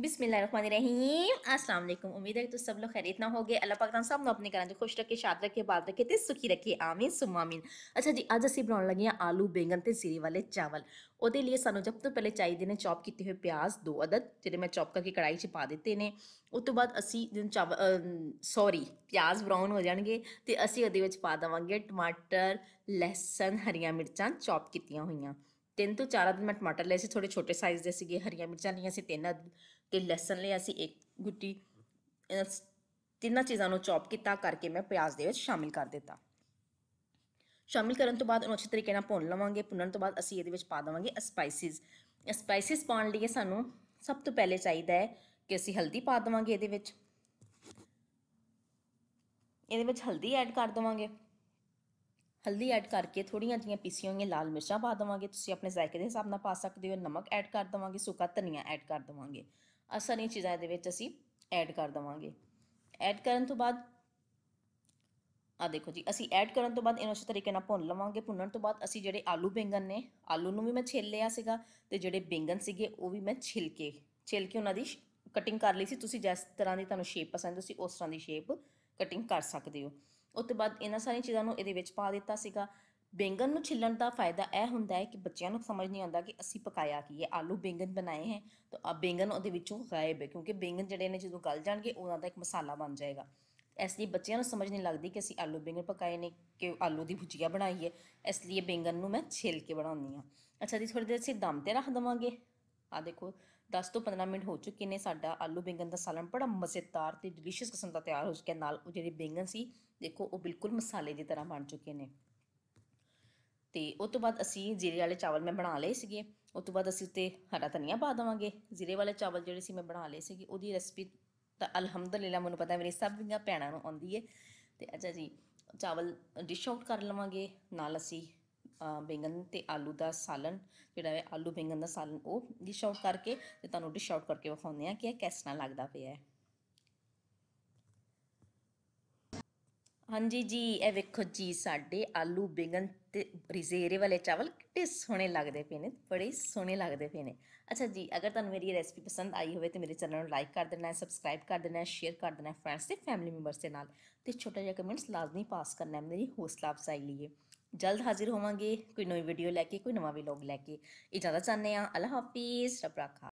ਬਿਸਮਿਲ੍ਲਾਹਿਰਰਹਿਮਾਨਿਰਰਹੀਮ अस्सलाम वालेकुम उम्मीद है कि तुम सब लोग खैरियत ना होਗੇ ਅੱਲਾ ਪਾਕ ਤੁਹਾਨੂੰ ਸਭ ਨੂੰ ਆਪਣੇ ਘਰਾਂ 'ਚ ਖੁਸ਼ ਰੱਖੇ ਸ਼ਾਦ ਰੱਖੇ ਬਾਦ ਰੱਖੇ ਤੇ ਸੁਖੀ ਰੱਖੇ ਆਮੀਨ ਸੁਮਾਮੀਨ ਅੱਛਾ ਜੀ ਅੱਜ ਅਸੀਂ ਬਣਾਉਣ ਲੱਗੇ ਆ ਆਲੂ ਬੈਂਗਨ ਤੇ ਜ਼ੀਰੇ ਵਾਲੇ ਚਾਵਲ ਉਹਦੇ ਲਈ ਸਾਨੂੰ ਸਭ ਤੋਂ ਪਹਿਲੇ ਚਾਹੀਦੇ ਨੇ ਚੌਪ ਕੀਤੇ ਹੋਏ ਪਿਆਜ਼ ਦੋ ਅਦਦ ਜਿਹੜੇ ਮੈਂ ਚੌਪ ਕਰਕੇ ਕੜਾਈ 'ਚ ਪਾ ਦਿੱਤੇ ਨੇ ਉਸ ਤੋਂ ਬਾਅਦ ਅਸੀਂ ਜਦੋਂ ਚਾਵਲ ਸੌਰੀ ਪਿਆਜ਼ ਬਰਾਊਨ ਹੋ ਜਾਣਗੇ ਤੇ ਅਸੀਂ ਉਹਦੇ ਵਿੱਚ ਪਾ ਦਵਾਂਗੇ ਟਮਾਟਰ ਲਹਿਸਨ ਹਰੀਆਂ ਮਿਰਚਾਂ ਚੌਪ ਕੀਤੀਆਂ ਹੋਈਆਂ ਤਿੰਨ ਤੋਂ ਚਾਰ ਅਦਦ ਮਟਰ ਟਮਾਟਰ ਲਏ ਸੀ ਥੋੜੇ ਛੋਟੇ ਸਾਈਜ਼ ਦੇ ਸੀਗੇ ਹਰੀਆਂ ਮਿਰਚਾਂ ਲਈਆਂ ਸੀ ਤਿੰਨ ਅਦਦ ਤੇ ਲਸਣ ਲਿਆ ਸੀ ਇੱਕ ਗੁੱਟੀ ਤਿੰਨਾਂ ਚੀਜ਼ਾਂ ਨੂੰ ਚੌਪ ਕੀਤਾ ਕਰਕੇ ਮੈਂ ਪਿਆਜ਼ ਦੇ ਵਿੱਚ ਸ਼ਾਮਿਲ ਕਰ ਦਿੱਤਾ ਸ਼ਾਮਿਲ ਕਰਨ ਤੋਂ ਬਾਅਦ ਉਹਨੂੰ ਅੱਛੇ ਤਰੀਕੇ ਨਾਲ ਭੁੰਨ ਲਵਾਂਗੇ ਭੁੰਨਣ ਤੋਂ ਬਾਅਦ ਅਸੀਂ ਇਹਦੇ ਵਿੱਚ ਪਾ ਦਵਾਂਗੇ ਸਪਾਈਸਿਸ ਸਪਾਈਸਿਸ ਪਾਉਣ ਲਈ ਸਾਨੂੰ ਸਭ ਤੋਂ ਪਹਿਲੇ ਚਾਹੀਦਾ ਹੈ ਕਿ ਅਸੀਂ ਹਲਦੀ ਪਾ ਦਵਾਂਗੇ ਇਹਦੇ ਵਿੱਚ ਇਹਦੇ ਵਿੱਚ ਹਲਦੀ ਐਡ ਕਰ ਦਵਾਂਗੇ ਹਲਦੀ ਐਡ ਕਰਕੇ ਥੋੜੀਆਂ ਜੀਆਂ ਪੀਸੀਆਂ ਹੋਈਆਂ ਲਾਲ ਮਿਰਚਾਂ ਪਾ ਦਵਾਂਗੇ ਤੁਸੀਂ ਆਪਣੇ ਜ਼ਾਇਕੇ ਦੇ ਹਿਸਾਬ ਨਾਲ ਪਾ ਸਕਦੇ ਹੋ ਨਮਕ ਐਡ ਕਰ ਦਵਾਂਗੇ ਸੁੱਕਾ ਧਨੀਆ ਐਡ ਕਰ ਦਵਾਂਗੇ ਆ ਸਾਰੀਆਂ ਚੀਜ਼ਾਂ ਦੇ ਵਿੱਚ ਅਸੀਂ ਐਡ ਕਰ ਦਵਾਂਗੇ ਐਡ ਕਰਨ ਤੋਂ ਬਾਅਦ ਆ ਦੇਖੋ ਜੀ ਅਸੀਂ ਐਡ ਕਰਨ ਤੋਂ ਬਾਅਦ ਇਹਨੂੰ ਅੱਛੇ ਤਰੀਕੇ ਨਾਲ ਭੁੰਨ ਲਵਾਂਗੇ ਭੁੰਨਣ ਤੋਂ ਬਾਅਦ ਅਸੀਂ ਜਿਹੜੇ ਆਲੂ ਬੈਂਗਨ ਨੇ ਆਲੂ ਨੂੰ ਵੀ ਮੈਂ ਛਿੱਲ ਲਿਆ ਸੀਗਾ ਤੇ ਜਿਹੜੇ ਬੈਂਗਨ ਸੀਗੇ ਉਹ ਵੀ ਮੈਂ ਛਿੱਲ ਕੇ ਛਿੱਲ ਕੇ ਉਹਨਾਂ ਦੀ ਕਟਿੰਗ ਕਰ ਲਈ ਸੀ ਤੁਸੀਂ ਜਿਸ ਤਰ੍ਹਾਂ ਦੀ ਤੁਹਾਨੂੰ ਸ਼ੇਪ ਪਸੰਦ ਤੁਸੀਂ ਉਸ ਤਰ੍ਹਾਂ ਦੀ ਸ਼ੇਪ ਕਟਿੰਗ ਕਰ ਸਕਦੇ ਹੋ ਉਹ ਤੋਂ ਬਾਅਦ ਇਹਨਾਂ ਸਾਰੀਆਂ ਚੀਜ਼ਾਂ ਨੂੰ ਇਹਦੇ ਵਿੱਚ ਪਾ ਦਿੱਤਾ ਸੀਗਾ ਬੈਂਗਨ ਨੂੰ ਛਿੱਲਣ ਦਾ ਫਾਇਦਾ ਇਹ ਹੁੰਦਾ ਹੈ ਕਿ ਬੱਚਿਆਂ ਨੂੰ ਸਮਝ ਨਹੀਂ ਆਉਂਦਾ ਕਿ ਅਸੀਂ ਪਕਾਇਆ ਕੀ ਹੈ ਆਲੂ ਬੈਂਗਨ ਬਣਾਏ ਹੈ ਤਾਂ ਆ ਬੈਂਗਨ ਉਹਦੇ ਵਿੱਚੋਂ ਗਾਇਬ ਹੈ ਕਿਉਂਕਿ ਬੈਂਗਨ ਜਿਹੜੇ ਨੇ ਜਦੋਂ ਗਲ ਜਾਣਗੇ ਉਹਨਾਂ ਦਾ ਇੱਕ ਮਸਾਲਾ ਬਣ ਜਾਏਗਾ ਇਸ ਲਈ ਬੱਚਿਆਂ ਨੂੰ ਸਮਝ ਨਹੀਂ ਲੱਗਦੀ ਕਿ ਅਸੀਂ ਆਲੂ ਬੈਂਗਨ ਪਕਾਏ ਨੇ ਕਿ ਆਲੂ ਦੀ ਭੁਜੀਆ ਬਣਾਈ ਹੈ ਇਸ ਲਈ ਬੈਂਗਨ ਨੂੰ ਮੈਂ ਛਿੱਲ ਕੇ ਬਣਾਉਂਦੀ ਹਾਂ ਅੱਛਾ ਜੀ ਥੋੜੀ ਦੇਰ ਅਸੀਂ ਦਮ ਤੇ ਰੱਖ ਦਵਾਂਗੇ ਆ ਦੇਖੋ 10 ਤੋਂ 15 ਮਿੰਟ ਹੋ ਚੁੱਕੇ ਨੇ ਸਾਡਾ ਆਲੂ ਬਿੰਗਨ ਦਾ ਸਾਲਨ ਬੜਾ ਮਜ਼ੇਦਾਰ ਤੇ ਡਿਲੀਸ਼ੀਅਸ ਕਿਸਮ ਦਾ ਤਿਆਰ ਹੋ ਚੁੱਕਿਆ ਨਾਲ ਉਹ ਜਿਹੜੇ ਬਿੰਗਨ ਸੀ ਦੇਖੋ ਉਹ ਬਿਲਕੁਲ ਮਸਾਲੇ ਦੀ ਤਰ੍ਹਾਂ ਬਣ ਚੁੱਕੇ ਨੇ ਤੇ ਉਸ ਤੋਂ ਬਾਅਦ ਅਸੀਂ ਜੀਰੇ ਵਾਲੇ ਚਾਵਲ ਮੈਂ ਬਣਾ ਲਏ ਸੀਗੇ ਉਸ ਤੋਂ ਬਾਅਦ ਅਸੀਂ ਉੱਤੇ ਹਰਾ ਧਨੀਆ ਪਾ ਦਵਾਂਗੇ ਜੀਰੇ ਵਾਲੇ ਚਾਵਲ ਜਿਹੜੇ ਸੀ ਮੈਂ ਬਣਾ ਲਏ ਸੀਗੇ ਉਹਦੀ ਰੈਸਪੀ ਤਾਂ ਅਲਹਮਦੁਲਿਲਾ ਮੈਨੂੰ ਪਤਾ ਮੇਰੀ ਸਭ ਦੀਆਂ ਭੈਣਾਂ ਨੂੰ ਆਉਂਦੀ ਏ ਤੇ ਅੱਛਾ ਜੀ ਚਾਵਲ ਡਿਸ਼ ਆਊਟ ਕਰ ਲਵਾਂਗੇ ਨਾਲ ਅਸੀਂ ਬੈਂਗਨ ਤੇ ਆਲੂ ਦਾ ਸਾਲਨ ਜਿਹੜਾ ਹੈ ਆਲੂ ਬੈਂਗਨ ਦਾ ਸਾਲਨ ਉਹ ਡਿਸ਼ ਆਊਟ ਕਰਕੇ ਤੇ ਤੁਹਾਨੂੰ ਡਿਸ਼ ਆਊਟ ਕਰਕੇ ਵਿਖਾਉਂਦੇ ਆ ਕਿ ਇਹ ਕਿਸ ਤਰ੍ਹਾਂ ਲੱਗਦਾ ਪਿਆ ਹੈ ਹਾਂਜੀ ਜੀ ਇਹ ਵੇਖੋ ਜੀ ਸਾਡੇ ਆਲੂ ਬੈਂਗਨ ਤੇ ਰਿਜ਼ੇਰੇ ਵਾਲੇ ਚਾਵਲ ਕਿੰਨੇ ਸੋਹਣੇ ਲੱਗਦੇ ਪਏ ਨੇ ਬੜੇ ਸੋਹਣੇ ਲੱਗਦੇ ਪਏ ਨੇ ਅੱਛਾ ਜੀ ਅਗਰ ਤੁਹਾਨੂੰ ਮੇਰੀ ਇਹ ਰੈਸਪੀ ਪਸੰਦ ਆਈ ਹੋਵੇ ਤੇ ਮੇਰੇ ਚੈਨਲ ਨੂੰ ਲਾਈਕ ਕਰ ਦੇਣਾ ਸਬਸਕ੍ਰਾਈਬ ਕਰ ਦੇਣਾ ਸ਼ੇਅਰ ਕਰ ਦੇਣਾ ਫਰੈਂਡਸ ਤੇ ਫੈਮਿਲੀ ਮੈਂਬਰਸ ਦੇ ਨਾਲ ਤੇ ਛੋਟਾ ਜਿਹਾ ਕਮੈਂਟਸ ਲਾਜ਼ਮੀ ਪਾਸ ਕਰਨਾ ਮੇਰੀ ਹੌਸਲਾ ਅਫਜ਼ਾਈ ਲਈ ਜਲਦ ਹਾਜ਼ਰ ਹੋਵਾਂਗੇ ਕੋਈ ਨਵੀਂ ਵੀਡੀਓ ਲੈ ਕੇ ਕੋਈ ਨਵਾਂ ਵਲੌਗ ਲੈ ਕੇ ਇਹ ਇਜਾਜ਼ਤ ਚਾਹੁੰਦੇ ਆ ਅੱਲਾ ਹਾਫਿਜ਼ ਰੱਬ ਰਾਖਾ